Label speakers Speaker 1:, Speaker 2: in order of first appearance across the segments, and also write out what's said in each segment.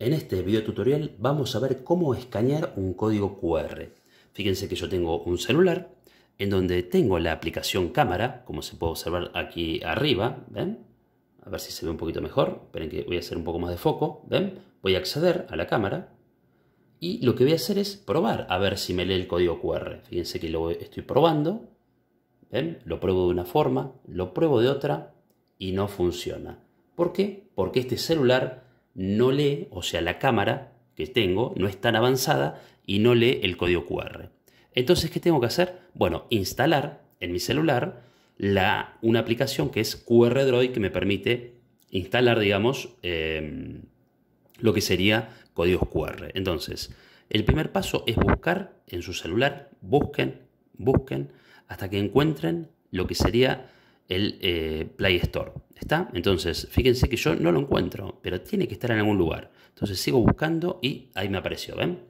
Speaker 1: En este video tutorial vamos a ver cómo escanear un código QR. Fíjense que yo tengo un celular en donde tengo la aplicación cámara, como se puede observar aquí arriba, ¿ven? A ver si se ve un poquito mejor, esperen que voy a hacer un poco más de foco, ¿ven? Voy a acceder a la cámara y lo que voy a hacer es probar a ver si me lee el código QR. Fíjense que lo estoy probando, ¿ven? Lo pruebo de una forma, lo pruebo de otra y no funciona. ¿Por qué? Porque este celular no lee, o sea, la cámara que tengo no es tan avanzada y no lee el código QR. Entonces, ¿qué tengo que hacer? Bueno, instalar en mi celular la, una aplicación que es QR Droid que me permite instalar, digamos, em, lo que sería códigos QR. Entonces, el primer paso es buscar en su celular, busquen, busquen, hasta que encuentren lo que sería el eh, Play Store. ¿Está? Entonces, fíjense que yo no lo encuentro, pero tiene que estar en algún lugar. Entonces sigo buscando y ahí me apareció, ¿ven?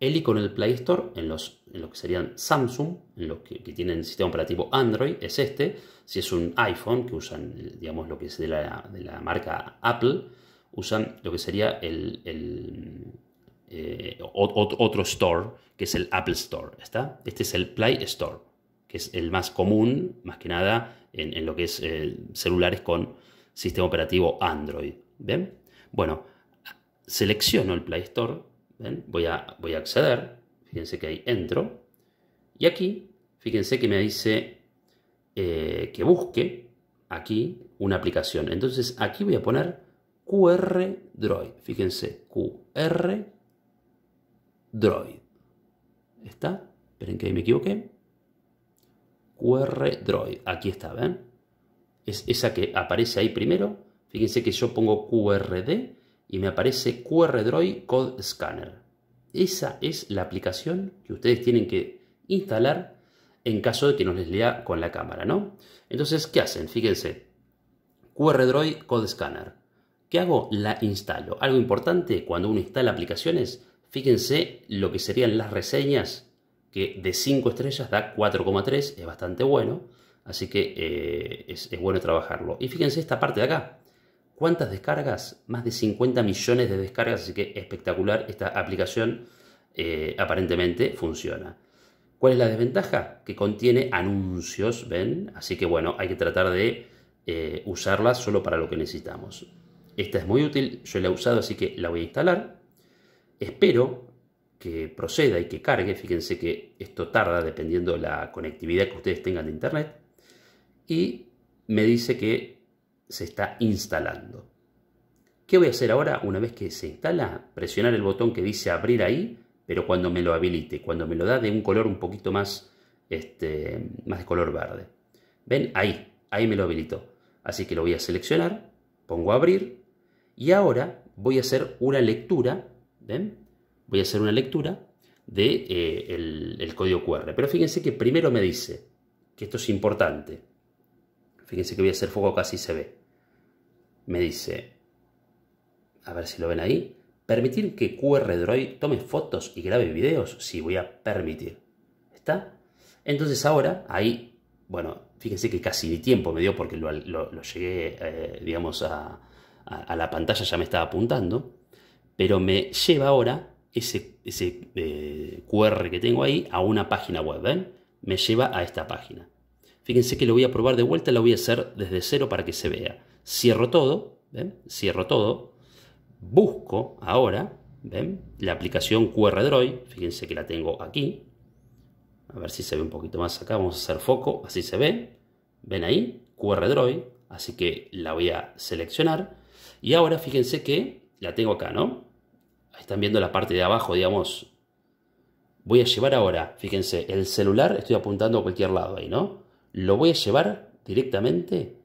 Speaker 1: El icono del Play Store en los, que serían Samsung, en los que, que, tienen sistema operativo Android, es este. Si es un iPhone, que usan, eh, digamos, lo que es de la, marca Apple, usan lo que sería el, eh, otro store, que es el Apple Store, ¿está? Este es el Play Store, que es el más común, más que nada en, lo que es eh, celulares con sistema operativo Android. ¿Ven? Bueno, selecciono el Play Store, Voy, a, acceder, fíjense que ahí entro, y aquí, fíjense que me dice eh, que busque aquí una aplicación. Entonces aquí voy a poner QR Droid, fíjense, QR Droid. ¿Está? Esperen que ahí me equivoqué. QR Droid. Aquí está, ¿ven? Es esa que aparece ahí primero. Fíjense que yo pongo QRD y me aparece QR Droid Code Scanner. Esa es la aplicación que ustedes tienen que instalar en caso de que no les lea con la cámara, ¿no? Entonces, ¿qué hacen? Fíjense. QR Droid Code Scanner. ¿Qué hago? La instalo. Algo importante cuando uno instala aplicaciones, fíjense lo que serían las reseñas que de 5 estrellas da 4,3, es bastante bueno, así que eh, es, bueno trabajarlo. Y fíjense esta parte de acá, ¿cuántas descargas? Más de 50 millones de descargas, así que espectacular, esta aplicación eh, aparentemente funciona. ¿Cuál es la desventaja? Que contiene anuncios, ¿ven? Así que bueno, hay que tratar de eh, usarla solo para lo que necesitamos. Esta es muy útil, yo la he usado, así que la voy a instalar. Espero que proceda y que cargue. Fíjense que esto tarda dependiendo de la conectividad que ustedes tengan de internet. Y me dice que se está instalando. ¿Qué voy a hacer ahora? Una vez que se instala, presionar el botón que dice abrir ahí, pero cuando me lo habilite, cuando me lo da de un color un poquito más, este, más de color verde. ¿Ven? Ahí, ahí me lo habilitó. Así que lo voy a seleccionar, pongo abrir y ahora voy a hacer una lectura, ¿ven? voy a hacer una lectura del de, eh, el, código QR. Pero fíjense que primero me dice, que esto es importante, fíjense que voy a hacer fuego casi se ve, me dice, a ver si lo ven ahí, permitir que QR Droid tome fotos y grabe videos, sí, voy a permitir, ¿está? Entonces ahora, ahí, bueno, fíjense que casi ni tiempo me dio porque lo, llegué, eh, digamos, a, a la pantalla ya me estaba apuntando, pero me lleva ahora ese, eh, QR que tengo ahí a una página web, ¿ven? Me lleva a esta página. Fíjense que lo voy a probar de vuelta, lo voy a hacer desde cero para que se vea. Cierro todo, ¿ven? Cierro todo. Busco ahora, ¿ven? La aplicación QR Droid, fíjense que la tengo aquí. A ver si se ve un poquito más acá, vamos a hacer foco, así se ve. ¿Ven ahí? QR Droid, así que la voy a seleccionar. Y ahora fíjense que la tengo acá, ¿no? están viendo la parte de abajo, digamos. Voy a llevar ahora, fíjense, el celular, estoy apuntando a cualquier lado ahí, ¿no? Lo voy a llevar directamente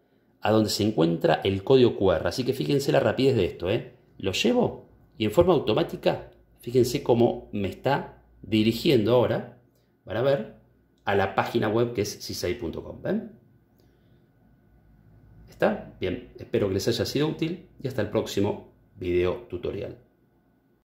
Speaker 1: a donde se encuentra el código QR. Así que fíjense la rapidez de esto, ¿eh? Lo llevo y en forma automática, fíjense cómo me está dirigiendo ahora, van a ver, a la página web que es cisai.com, ¿ven? ¿Está? Bien, espero que les haya sido útil y hasta el próximo video tutorial.